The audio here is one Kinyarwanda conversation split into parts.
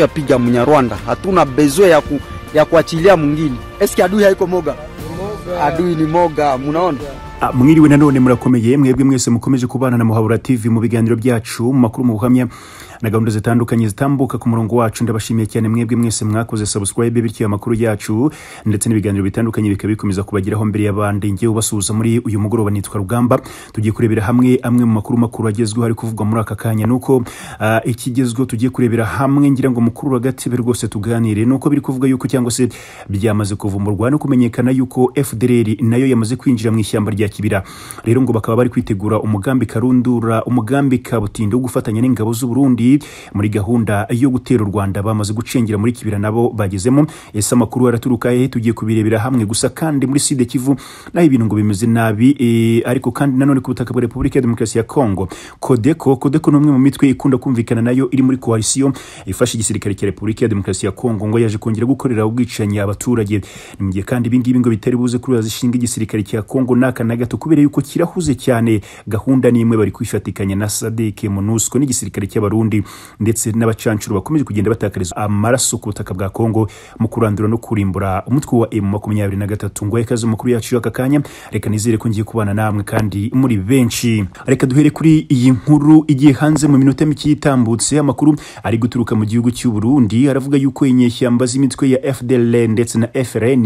ya piga Mnyarwanda, hatuna bezo ya, ku, ya kuachilia mwingine. Eski adui haiko moga, adui ni moga, munaona ah, mwiriwe nanone murakomeye mwebwe mwese mukomeje kubana na muhabura tv mu biganiro byacu mu makuru mu buhamya na gahunda zitandukanye zitambuka ku murongo wacu ndabashimiye cyane mwebwe mwese mwakoze subscribe bityo amakuru yacu ndetse n'ibiganiro bitandukanye bikaba bikomeza kubageraho mbere y'abandi ngewe ubasuhuza muri uyu mugoroba nitwa rugamba tugiye kurebera hamwe amwe mu makuru makuru agezweho ari kuvugwa muri aka kanya nuko uh, ikigezweho tugiye kurebera hamwe ngira ngo mukuru w'agatebe rwose tuganire nuko biri kuvuga yuko cyangwa se byamaze kuvumburwa no kumenyekana yuko fdr nayo yamaze kwinjira mu ishyamba rya kibira rero ngo bakaba bari kwitegura umugambi karundura umugambi kabutindo wo gufatanya n'ingabo z'uburundi muri gahunda yo gutera u rwanda bamaze gucengera muri kibira nabo bagezemo ese amakuru araturuka hehe tugiye kubirebera hamwe gusa kandi muri side kivu naho ibintu ngo bimeze nabi e, ariko kandi nanone ku butaka bwa repubulika ya demokarasi ya kongo kodeko kodeko ni umwe mu mitwe ikunda kumvikana nayo iri muri koalisiyo ifasha igisirikare cya repubulika ya demokarasi ya kongo ngo yaje kongera gukorera ubwicanyi abaturage mu gihe kandi ibingibi ngo bitari buze kuri bazishinga igisirikare cya kongo n'aka na gato kubera yuko kirahuze cyane gahunda n'imwe bari kwifatikanya na sadeke monusco n'igisirikare cy'abarundi Burundi ndetse n'abacancuro bakomeje kugenda batakariza amaraso ku butaka bwa Kongo mu kurandura no kurimbura umutwe wa M23 ngo ikaze umukuru yacu aka kanya reka nizere ko ngiye kubana namwe kandi muri benshi reka duhere kuri iyi nkuru igiye hanze mu minota mike yitambutse amakuru ari guturuka mu gihugu cy'u Burundi aravuga yuko inyeshyamba z'imitwe ya FDLR ndetse na FRN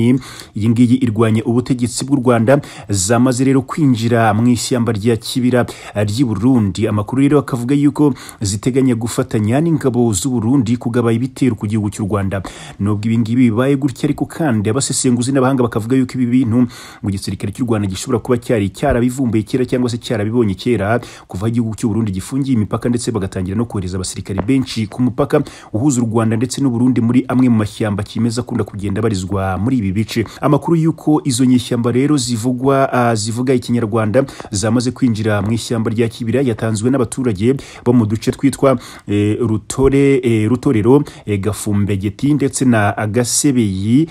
iyi ngiyi irwanya ubutegetsi bw'u Rwanda zamaze rero kwinjira mu ishyamba rya Kibira ry'i Burundi amakuru rero akavuga yuko ziteganya gufatanya n'ingabo z'u Burundi kugabanya ibitero ku gihugu cy'u Rwanda nubwo ibi bibaye gutya ariko kandi abasesenguzi n'abahanga bakavuga yuko ibi bintu mu gisirikare cy'u Rwanda gishobora kuba cyari cyarabivumbuye kera cyangwa se cyarabibonye kera kuva igihugu cy'u Burundi gifungiye imipaka ndetse bagatangira no kohereza abasirikare benshi ku mupaka uhuza u Rwanda ndetse n'u Burundi muri amwe mu mashyamba kimeza akunda kugenda barizwa muri ibi bice amakuru y'uko izo nyeshyamba rero zivugwa uh, zivuga ikinyarwanda zamaze kwinjira mu ishyamba rya Kibira yatanzwe n'abaturage bo mu duce twitwa Eh, rutore eh, rutorero eh, gafumbegeti ndetse na agasebeyi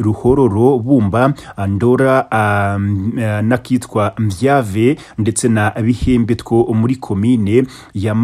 ruhororo bumba ndora n'akitwa mbyave ndetse na bihembe two muri komine ya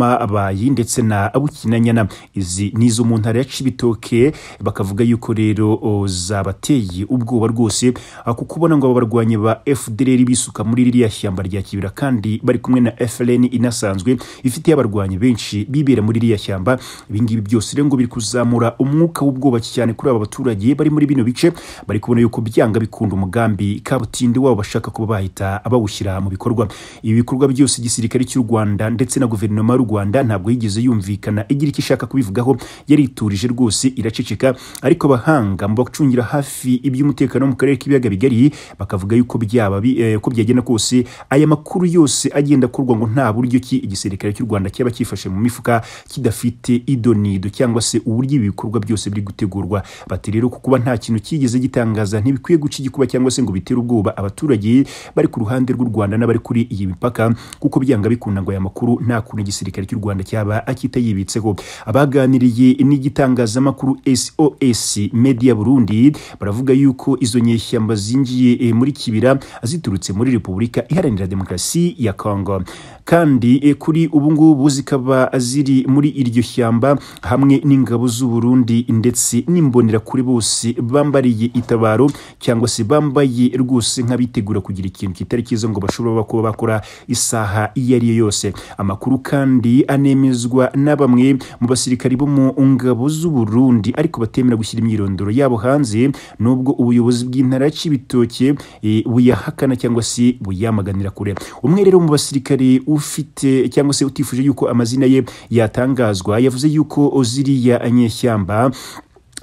ndetse na bukinanyana izi ni izo mu ntara ya cibitoke bakavuga yuko rero zabateye ubwoba rwose ah, kuko kubona ngo aba barwanyi ba fdr bisuka muri ririya shyamba rya kibira kandi bari kumwe na frn inasanzwe ifite abarwanyi benshi bibe ibibera muri ririya shyamba ibingibi byose rero ngo biri kuzamura umwuka w'ubwubatsi cyane kuri aba baturage bari muri bino bice bari kubona yuko byanga bikunda umugambi kabutindi wabo bashaka kuba bahita bawushyira mu bikorwa ibi bikorwa byose igisirikare cy'u Rwanda ndetse na guverinoma y'u Rwanda ntabwo yigeze yumvikana igira icyo ishaka kubivugaho yariturije rwose iraceceka ariko abahanga mu bacungira hafi iby'umutekano mu karere k'ibiyaga bigari bakavuga yuko byaba eh, ko byagenda kose aya makuru yose agenda akorwa ngo nta buryo ki igisirikare cy'u Rwanda cyaba cyifashe mu mifuka kidafite idonido cyangwa se uburyo ibi bikorwa byose biri gutegurwa bati rero kuba nta kintu kigeze gitangaza ntibikwiye guca igikuba cyangwa se ngo bitere ubwoba abaturage bari ku ruhande rw'u Rwanda n'abari kuri iyi mipaka kuko byanga bikunda ngo aya makuru nta kuntu igisirikare cy'u Rwanda cyaba akita akitayibitseho abaganiriye n'igitangazamakuru SOS Media Burundi baravuga yuko izo nyeshyamba zinjiye eh, muri kibira ziturutse muri Repubulika Iharanira Demokarasi ya Congo kandi eh, kuri ubu ngubu zikaba ziri bari muri iryo shyamba hamwe n'ingabo z'u Burundi ndetse n'imbonera kuri bose bambariye itabaro cyangwa se bambaye rwose nk'abitegura kugira ikintu kitari cyiza ngo bashobora kuba bakora isaha iyo ari yo yose amakuru kandi anemezwa na bamwe mu basirikare bo mu ngabo z'u Burundi ariko batemera gushyira imyirondoro yabo hanze nubwo ubuyobozi bw'intara y'ibitoke e, buyahakana cyangwa se buyamaganira kure umwe rero mu basirikare ufite cyangwa se utifuje yuko amazina ye ya yatangazwa yavuze yuko ziriya nyeshyamba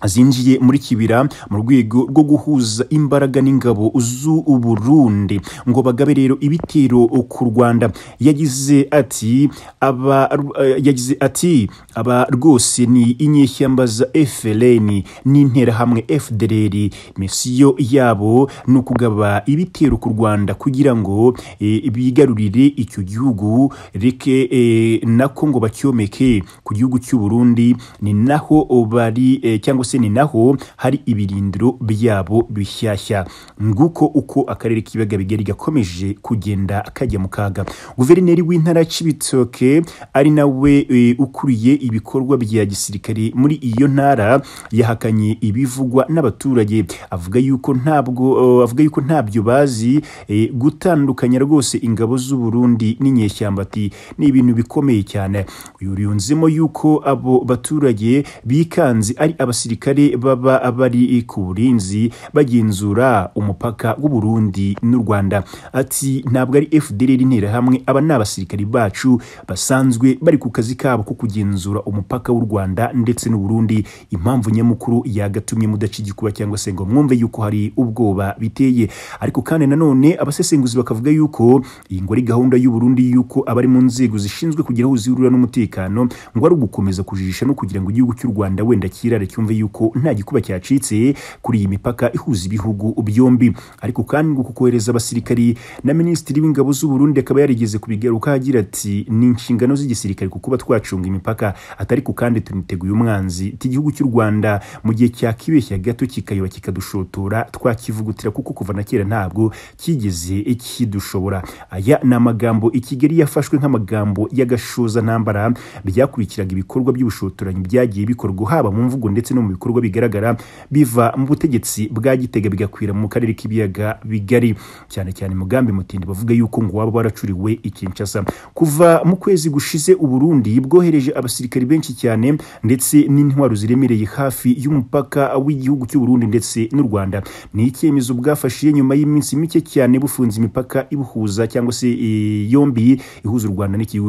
zinjiye muri kibira mu rwego rwo guhuza imbaraga n'ingabo z'u Burundi ngo bagabe rero ibitero ku Rwanda yagize ati aba yagize ati aba rwose ni inyeshyamba za FLN n'interahamwe FDLR misiyo yabo ni ukugaba ibitero ku Rwanda kugira ngo e, bigarurire icyo gihugu reke e, nako ngo bacyomeke ku gihugu cy'u Burundi ni naho bari e, cyangwa bose ni naho hari ibirindiro byabo bishyashya nguko uko akarere k'ibiyaga bigari gakomeje kugenda kajya mu kaga guverineri w'intara y'ibitoke ari nawe e, ukuriye ibikorwa bya gisirikare muri iyo ntara yahakanye ibivugwa n'abaturage avuga yuko ntabwo avuga yuko ntabyo bazi e, gutandukanya rwose ingabo z'u Burundi n'inyeshyamba ati ni ibintu bikomeye cyane uyu yunzemo yuko abo baturage bikanze ari abasirikare gisirikare baba bari ku burinzi bagenzura umupaka w'u Burundi n'u Rwanda ati ntabwo ari FDLR hamwe aba ni abasirikare bacu basanzwe bari ku kazi kabo ko kugenzura umupaka w'u Rwanda ndetse n'u Burundi impamvu nyamukuru yagatumye mudaci gikuba cyangwa se ngo mwumve yuko hari ubwoba biteye ariko kandi nanone abasesenguzi bakavuga yuko iyi ngo ari gahunda y'u Burundi yuko abari mu nzego zishinzwe kugira aho zihurira n'umutekano ngo ari ugukomeza kujijisha no kugira ngo igihugu cy'u Rwanda wenda kirare cyumve yuko y'uko nta gikuba cyacitse kuri iyi mipaka ihuza ibihugu byombi ariko kandi ngo kohereza abasirikari na minisitiri w'ingabo z'u Burundi akaba yarigeze kubigaruka agira ati ni inshingano z'igisirikare kuko twacunga imipaka atari ku kandi tuniteguye umwanzi ti igihugu cy'u Rwanda mu gihe cyakibeshya gato kikayoba kikadushotora twakivugutira kuko kuva na kera ntabwo kigeze kidushobora aya ni amagambo i yafashwe nk'amagambo y'agashoza ntambara byakurikiraga ibikorwa by'ubushotoranyi byagiye bikorwa haba mu mvugo ndetse no mu ibikorwa bigaragara biva mu butegetsi bwa gitega bigakwira mu karere k'ibiyaga bigari cyane cyane mugambi mutindi bavuga yuko ngo waba waracuriwe i kinshasa kuva mu kwezi gushize uburundi bwohereje abasirikari benshi cyane ndetse n'intwaro ziremereye hafi y'umupaka w'igihugu cy'uburundi ndetse n'u rwanda ni icyemezo bwafashe nyuma y'iminsi mike cyane bufunze imipaka ibuhuza cyangwa se eh, yombi ihuza u rwanda n'iki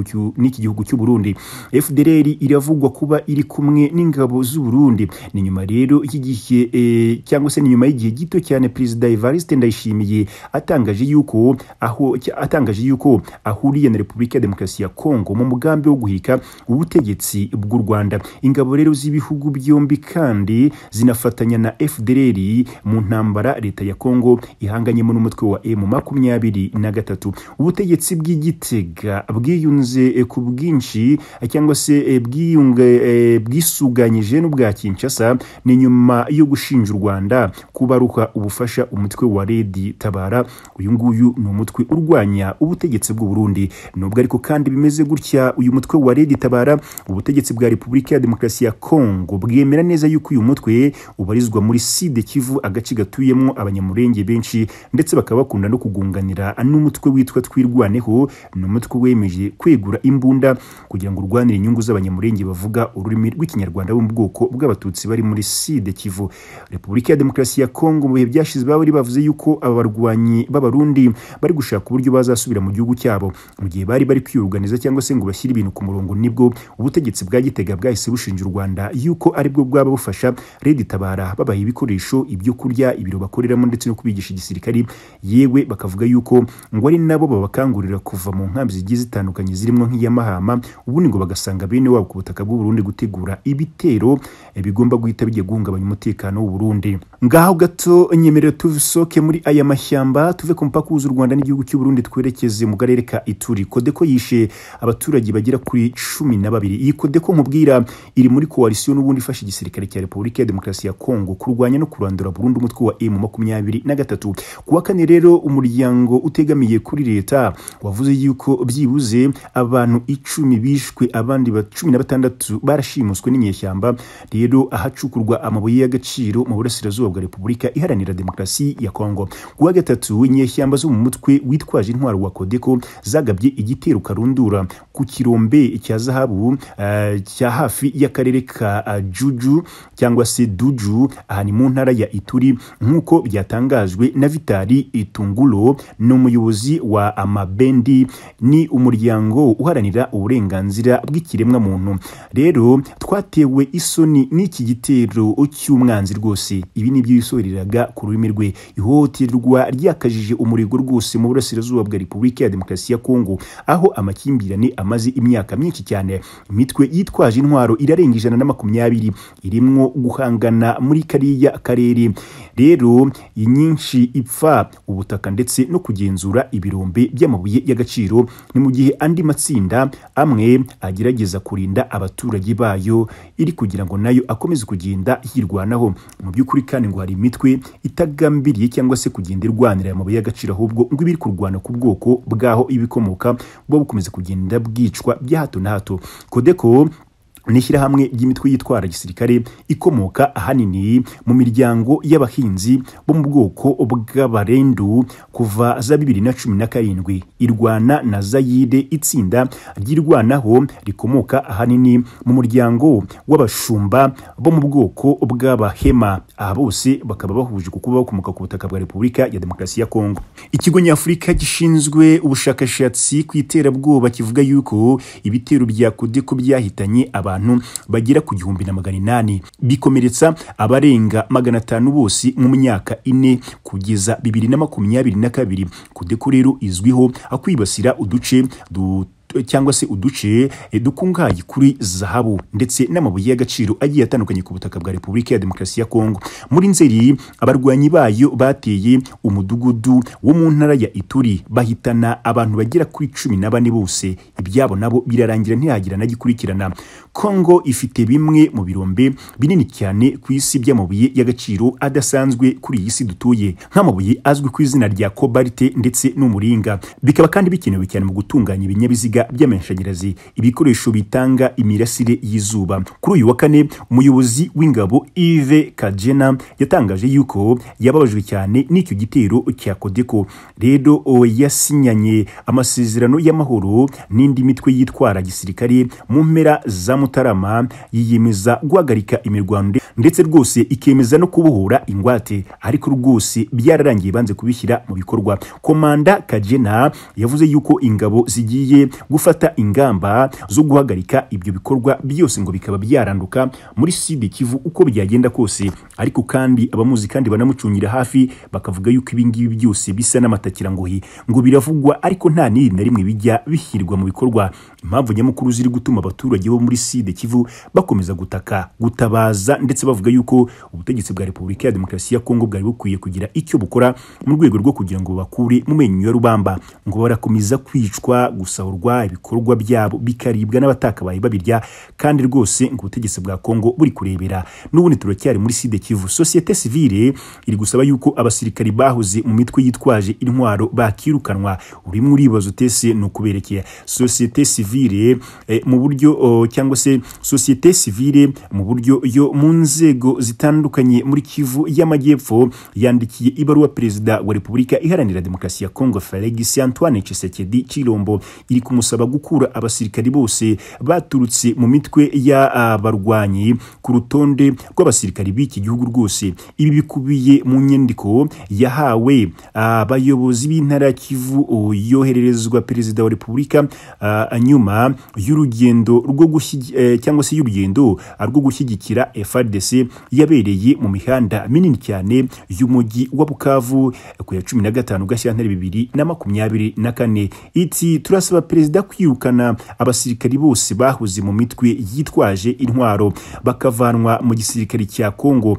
gihugu cy'uburundi fdr iravugwa kuba iri kumwe n'ingabo z'uburundi ni ni nyuma rero y'igihe eh, cyangwa se ni nyuma y'igihe gito cyane perezida Evariste Ndayishimiye atangaje yuko aho atangaje yuko ahuriye na Repubulika ya Demokarasi ya Kongo mu mugambi wo guhika ubutegetsi bw'u Rwanda ingabo rero z'ibihugu byombi kandi zinafatanya na FDLR mu ntambara leta ya Kongo ihanganyemo n'umutwe wa M makumyabiri na gatatu ubutegetsi bw'igitega bwiyunze eh, ku bwinshi eh, cyangwa se bwiyunge bwisuganyije n'ubwa Kinshasa gusa ni nyuma yo gushinja u rwanda kubaruka ubufasha umutwe wa redi tabara uyu nguyu ni umutwe urwanya ubutegetsi bw'u burundi nubwo ariko kandi bimeze gutya uyu mutwe wa redi tabara ubutegetsi bwa repubulika ya demokarasi ya kongo bwemera neza yuko uyu mutwe ubarizwa muri side kivu agace gatuyemo abanyamurenge benshi ndetse bakaba bakunda no kugunganira n'umutwe witwa twirwaneho ni umutwe wemeje kwegura imbunda kugira ngo urwanire inyungu z'abanyamurenge bavuga ururimi rw'ikinyarwanda bo mu bwoko bw'abatutsi bari muri side kivu repubulika ya demokarasi ya kongo mu bihe byashize bari bavuze yuko aba barwanyi b'abarundi bari gushaka uburyo bazasubira mu gihugu cyabo mu gihe bari bari kwiyuruganiza cyangwa se ngo bashyire ibintu ku murongo nibwo ubutegetsi bwa gitega bwahise bushinja u rwanda yuko aribwo bwaba bufasha leta itabara babaha ibikoresho ibyo kurya ibiro bakoreramo ndetse no kubigisha igisirikari yewe bakavuga yuko ngo ari nabo babakangurira kuva mu nkambi zigiye zitandukanye zirimo nk'iy'amahama ubundi ngo bagasanga bene wabo ku butaka bw'u Burundi gutegura ibitero eh, bigomba guhita bijya guhungabanya umutekano w'u Burundi ngaho gato nyemerera tusoke muri aya mashyamba tuve ku mupaka w'u Rwanda n'igihugu cy'u Burundi twerekeze mu karere ka Ituri Kodeko yishe abaturage bagera kuri cumi na babiri iyi Kodeko nkubwira iri muri koalisiyo n'ubundi ifasha igisirikare cya Repubulika ya Demokarasi ya Kongo kurwanya no kurandura burundu umutwe wa M makumyabiri na gatatu ku wa kane rero umuryango utegamiye kuri leta wavuze yuko byibuze abantu icumi bishwe abandi cumi na batandatu barashimuswe n'inyeshyamba rero aha ahacukurwa amabuye y'agaciro mu burasirazuba bwa repubulika iharanira demokarasi ya kongo kuwa gatatu inyeshyamba zo mu mutwe witwaje intwaro wa kodeko zagabye igitero karundura ku kirombe cya zahabu cya eh, hafi y'akarere ka eh, juju cyangwa se duju aha ni mu ntara ya ituri nk'uko byatangajwe na vitali itungulo ni umuyobozi wa amabendi ni umuryango uharanira uburenganzira bw'ikiremwamuntu rero twatewe isoni n'iki igitero cy'umwanzi rwose ibi ni byo ku rurimi rwe ihohoterwa ryakajije umurego rwose mu burasirazuba bwa repubulika ya demokarasi ya kongo aho amakimbirane amaze imyaka myinshi cyane imitwe yitwaje intwaro irarenga ijana na makumyabiri irimwo guhangana muri kariya karere rero inyinshi ipfa ubutaka ndetse no kugenzura ibirombe by'amabuye y'agaciro ni mu gihe andi matsinda amwe agerageza kurinda abaturage bayo iri kugira ngo nayo akomeze kugenda yirwanaho mu by'ukuri kandi ngo hari imitwe itagambiriye cyangwa se kugenda irwanira amabuye y'agaciro ahubwo ngo ibiri kurwana ku bwoko bwaho ibikomoka buba bukomeza kugenda bwicwa bya hato na hato kodeko ni ishyirahamwe ry'imitwe yitwara gisirikare ikomoka ahanini mu miryango y'abahinzi bo mu bwoko bw'abarendu kuva za bibiri na cumi na karindwi irwana na zayide itsinda ryirwanaho rikomoka ahanini mu muryango w'abashumba bo mu bwoko bw'abahema aha bose bakaba bahuje kuko bakomoka ku butaka bwa repubulika ya demokarasi ya kongo ikigo nyafurika gishinzwe ubushakashatsi ku iterabwoba kivuga yuko ibitero bya kodeko byahitanye aba abantu bagera ku gihumbi na magana inani bikomeretsa abarenga magana atanu bose mu myaka ine kugeza bibiri na makumyabiri na kabiri kudeko rero izwiho akwibasira uduce duto cyangwa se uduce eh, dukungahaye kuri zahabu ndetse n'amabuye y'agaciro agiye atandukanye ku butaka bwa repubulika ya demokarasi ya kongo muri nzeri abarwanyi bayo bateye umudugudu wo mu ntara ya ituri bahitana abantu bagera kuri cumi na bane bose ibyabo nabo birarangira ntihagira gikurikirana kongo ifite bimwe mu birombe binini cyane ku isi by'amabuye y'agaciro adasanzwe kuri iyi si dutuye nk'amabuye azwi ku izina rya kobalite ndetse n'umuringa bikaba kandi bikenewe cyane mu gutunganya ibinyabiziga ibigega by'amashanyarazi ibikoresho bitanga imirasire y'izuba kuri uyu wa kane umuyobozi w'ingabo Yves Kagena yatangaje yuko yababajwe cyane n'icyo gitero cya Kodeko rero yasinyanye amasezerano y'amahoro n'indi mitwe yitwara gisirikare mu mpera za Mutarama yiyemeza guhagarika imirwano ndetse rwose ikemeza no kubohora ingwate ariko rwose byararangiye banze kubishyira mu bikorwa komanda Kagena yavuze yuko ingabo zigiye gufata ingamba zo guhagarika ibyo bikorwa byose ngo bikaba byaranduka muri side kivu uko byagenda kose ariko kandi abamuzi kandi banamucungira hafi bakavuga yuko ibingibi byose bisa n'amatakirangoyi ngo biravugwa ariko nta n'iri na rimwe bijya bishyirwa mu bikorwa impamvu nyamukuru ziri gutuma abaturage bo muri side kivu bakomeza gutaka gutabaza ndetse bavuga yuko ubutegetsi bwa repubulika ya demokarasi ya kongo bwari bukwiye kugira icyo bukora mu rwego rwo kugira ngo bakure mu menyo ya rubamba ngo barakomeza kwicwa gusahurwa ibikorwa byabo bikaribwa n'abatakabaye babirya kandi rwose ngo ubutegetsi bwa Kongo buri kurebera n'ubundi turacyari muri side Kivu sosiyete civile iri gusaba yuko abasirikari bahoze mu mitwe yitwaje intwaro bakirukanwa uri muri ibibazo tese no kuberekeye societe civile eh, mu buryo cyangwa se sosiyete civile mu buryo yo mu nzego zitandukanye muri Kivu y'amajyepfo yandikiye ibaruwa perezida wa Repubulika iharanira demokarasi ya Kongo Felix Antoine Tshisekedi Chilombo iri kumusaba gusaba gukura abasirikari bose baturutse mu mitwe y'abarwanyi ku rutonde rw'abasirikari b'iki gihugu rwose ibi bikubiye mu nyandiko yahawe abayobozi b'intara ya kivu yohererezwa perezida wa repubulika nyuma y'urugendo rwo e, cyangwa se y'urugendo rwo gushyigikira FARDC yabereye mu mihanda minini cyane y'umujyi wa Bukavu ku ya cumi na gatanu Gashyantare bibiri na makumyabiri na kane iti turasaba perezida iza kwirukana abasirikari bose bahuze mu mitwe yitwaje intwaro bakavanwa mu gisirikare cya kongo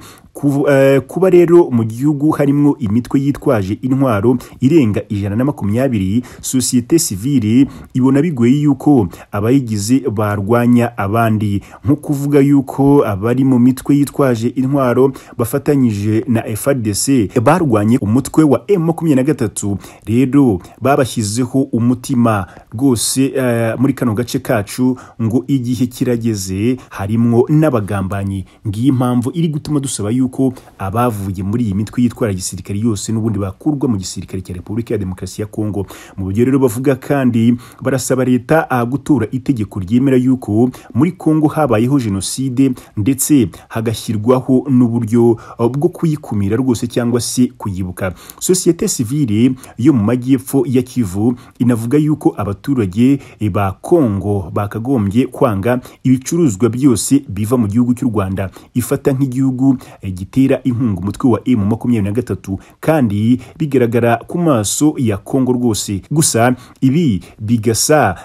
Eh, kuba rero mu gihugu harimo imitwe yitwaje intwaro irenga ijana na makumyabiri sosiyete sivile ibona bigoye yuko abayigize barwanya abandi nko kuvuga yuko abari mu mitwe yitwaje intwaro bafatanyije na FARDC barwanye umutwe wa m gatatu rero babashyizeho umutima rwose eh, muri kano gace kacu ngo igihe kirageze harimo n'abagambanyi ngiyi impamvu iri gutuma dusaba yuko yuko abavuye muri iyi mitwe yitwara gisirikare yose n'ubundi bakurwa mu gisirikare cya repubulika ya demokarasi ya kongo mu buryo rero bavuga kandi barasaba leta gutora itegeko ryemera yuko muri kongo habayeho jenoside ndetse hagashyirwaho n'uburyo bwo kuyikumira rwose cyangwa se kuyibuka sosiyete sivile yo mu majyepfo ya kivu inavuga yuko abaturage ba kongo bakagombye kwanga ibicuruzwa byose biva mu gihugu cy'u rwanda ifata nk'igihugu gitera inkunga umutwe wa emu makumyabiri na gatatu kandi bigaragara ku maso ya kongo rwose gusa ibi bigasa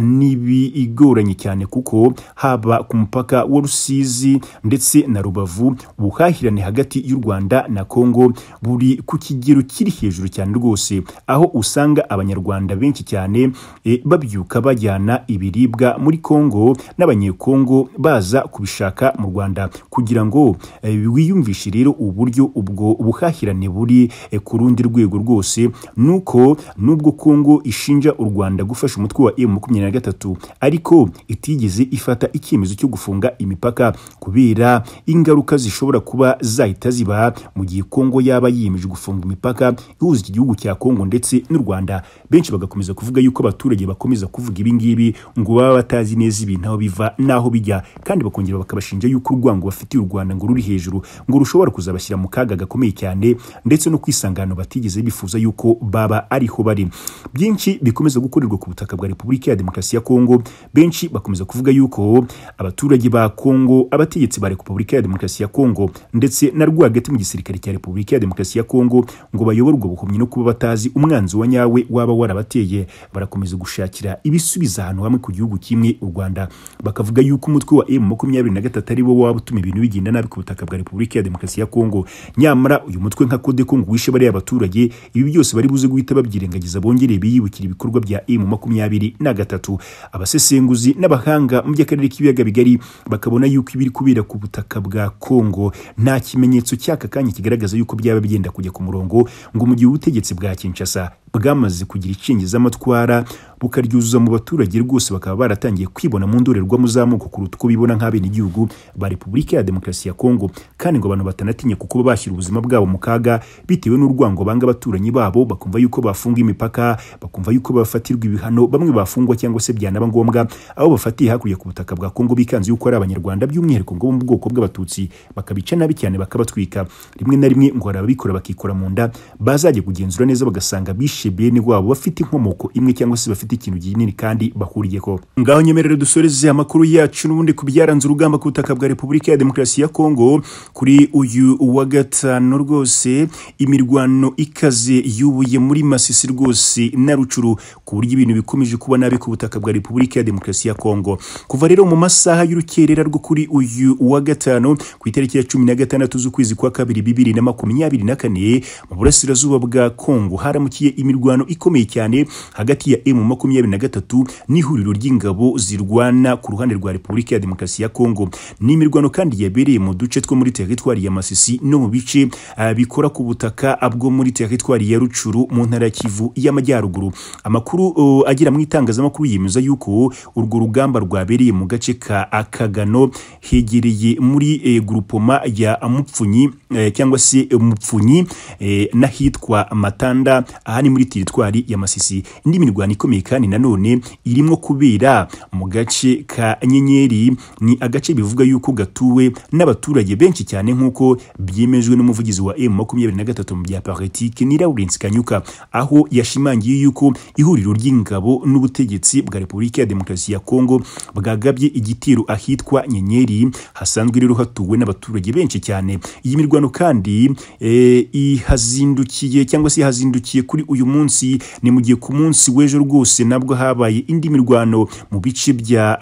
n'ibigoranye cyane kuko haba ku mupaka wa rusizi ndetse na rubavu ubuhahirane hagati y'u rwanda na kongo buri ku kigero kiri hejuru cyane rwose aho usanga abanyarwanda benshi cyane e, babyuka bajyana ibiribwa muri kongo n'abanyekongo baza kubishaka mu rwanda kugira ngo e, twiyumvishe rero uburyo ubwo buhahirane buri eh, ku rundi rwego rwose nuko nubwo Kongo ishinja u Rwanda gufasha umutwe wa na gatatu ariko itigeze ifata icyemezo cyo gufunga imipaka kubera ingaruka zishobora kuba zahita ziba mu gihe Kongo yaba yiyemeje gufunga imipaka ihuza iki gihugu cya Kongo ndetse n'u Rwanda benshi bagakomeza kuvuga yuko abaturage bakomeza kuvuga ibingibi ngo baba batazi neza ibintu aho biva naho bijya kandi bakongera bakabashinja yuko urwango bafitiye u Rwanda ngo ruri hejuru ngo rushobora kuzabashyira mu kaga gakomeye cyane ndetse no kwisangano batigeze bifuza yuko baba ariho bari byinshi bikomeza gukorerwa ku butaka bwa repubulika ya demokarasi ya kongo benshi bakomeza kuvuga yuko abaturage ba kongo abategetsi ba repubulika ya demokarasi ya kongo ndetse na rwagati mu gisirikare cya repubulika ya demokarasi ya kongo ngo bayoborwe ubuhumyi no kuba batazi umwanzi wa nyawe waba warabateye barakomeza gushakira ibisubiza ahantu hamwe ku gihugu kimwe u rwanda bakavuga yuko umutwe wa m makumyabiri na gatatu ari wo waba utuma ibintu bigenda nabi ku butaka bwa repubulika Repubulika ya Demokarasi ya Kongo nyamara uyu mutwe nka Code Kongo wishe bariya abaturage ibi byose bari buze guhita babyirengagiza bongere biyibukira ibikorwa bya M makumyabiri na gatatu abasesenguzi n'abahanga mu by'akarere k'ibiyaga bigari bakabona yuko ibiri kubera ku butaka bwa Kongo nta kimenyetso cy'aka kanya kigaragaza yuko byaba bigenda kujya ku murongo ngo mu gihe ubutegetsi bwa Kinshasa bwamaze kugira icengezamatwara bukaryuzuza mu baturage rwose bakaba baratangiye kwibona mu ndorerwamo z'amoko kuruta uko bibona nk'abenegihugu ba repubulika ya demokarasi ya kongo kandi ngo abantu batanatinya kuko bashyira ubuzima bwabo mu kaga bitewe n'urwango banga abaturanyi babo bakumva yuko bafunga imipaka bakumva yuko bafatirwa ibihano bamwe bafungwa cyangwa se byanaba ngombwa aho bafatiye hakurya ku butaka bwa kongo bikanze yuko ari abanyarwanda by'umwihariko ngo bo mu bwoko bw'abatutsi bakabica nabi cyane bakabatwika rimwe na rimwe ngo hari ababikora bakikora mu nda bazajya kugenzura neza bagasanga bishe shebeni wabo bafite inkomoko imwe cyangwa se bafite ikintu kinini kandi bahuriye ko ngaho nyemerere dusoreze amakuru yacu n'ubundi ku byaranze urugamba ku butaka bwa repubulika ya demokarasi ya kongo kuri uyu wa gatanu rwose imirwano ikaze yubuye muri masisi rwose na rucuru ku buryo ibintu bikomeje kuba nabi ku butaka bwa repubulika ya demokarasi ya kongo kuva rero mu masaha y'urukerera rwo kuri uyu wa gatanu ku itariki ya cumi na gatandatu z'ukwezi kwa kabiri bibiri na makumyabiri na kane mu burasirazuba bwa kongo haramukiye imirwano ikomeye cyane hagati ya emu makumyabiri na gatatu n'ihuriro ry'ingabo zirwana ku ruhande rwa repubulika ya demokarasi ya kongo ni imirwano kandi yabereye mu duce two muri teritwari ya masisi no mu bice eh, bikora ku butaka bwo muri teritwari ya rucuru mu ntara ya kivu y'amajyaruguru amakuru agera mu itangazamakuru yemeza yuko urwo rugamba rwabereye mu gace ka akagano hegereye muri eh, ya mupfunyi eh, cyangwa se mupfunyi eh, n'ahitwa matanda aha ni muri muri teritwari ya Masisi indi mirwano ikomeye kandi nanone irimo kubera mu gace ka Nyenyeri ni agace bivuga yuko gatuwe n'abaturage benshi cyane nk'uko byemejwe n'umuvugizi wa M23 mu bya politiki ni Lawrence Kanyuka aho yashimangiye yuko ihuriro ry'ingabo n'ubutegetsi bwa Repubulika ya Demokarasi ya Kongo bwagabye igitero ahitwa Nyenyeri hasanzwe rero hatuwe n'abaturage benshi cyane iyi mirwano kandi eh, ihazindukiye cyangwa se ihazindukiye kuri uyu munsi ni mu gihe ku munsi w'ejo rwose nabwo habaye indi mirwano mu bice bya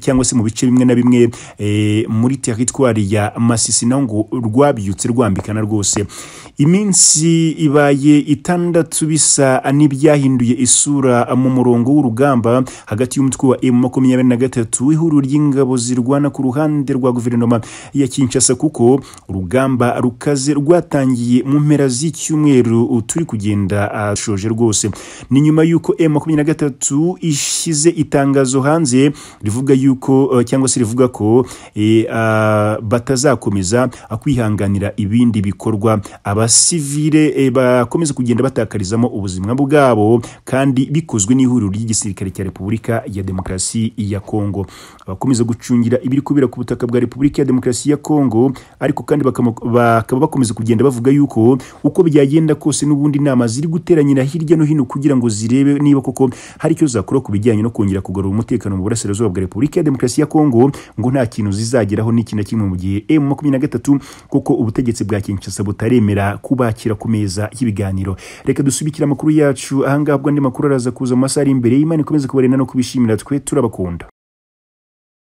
cyangwa se mu bice bimwe na bimwe e, muri teritwari ya masisi naho ngo rwabyutse rwambikana rwose iminsi ibaye itandatu bisa n'ibyahinduye isura mu murongo w'urugamba hagati y'umutwe wa emu makumyabiri na gatatu ihuriro ry'ingabo zirwana ku ruhande rwa guverinoma ya kinshasa kuko urugamba rukaze rwatangiye mu mpera z'icyumweru turi kugenda batashoje rwose ni nyuma y'uko e makumyabiri na gatatu ishyize itangazo hanze rivuga yuko eh, cyangwa se rivuga ko eh, ah, batazakomeza kwihanganira ibindi bikorwa abasivire eh, bakomeza kugenda batakarizamo ubuzima bwabo kandi bikozwe n'ihuriro ry'igisirikare cya repubulika ya demokarasi ya kongo bakomeza gucungira ibiri kubera ku butaka bwa repubulika ya demokarasi ya kongo ariko kandi bakaba bakomeza kugenda bavuga yuko uko byagenda kose n'ubundi inama ziri gutera ziteranyira hirya no hino kugira ngo zirebe niba koko hari icyo zakora ku bijyanye no kongera kugarura umutekano mu burasirazuba bwa repubulika ya demokarasi ya kongo ngo nta kintu zizageraho n'iki na kimwe mu gihe emu makumyabiri na gatatu kuko ubutegetsi bwa kinshasa butaremera kubakira ku meza y'ibiganiro reka dusubikire amakuru yacu ahangaha ubwo andi makuru araza kuza mu masaha ari imbere y'imana ikomeze kubarenda no kubishimira twe turabakunda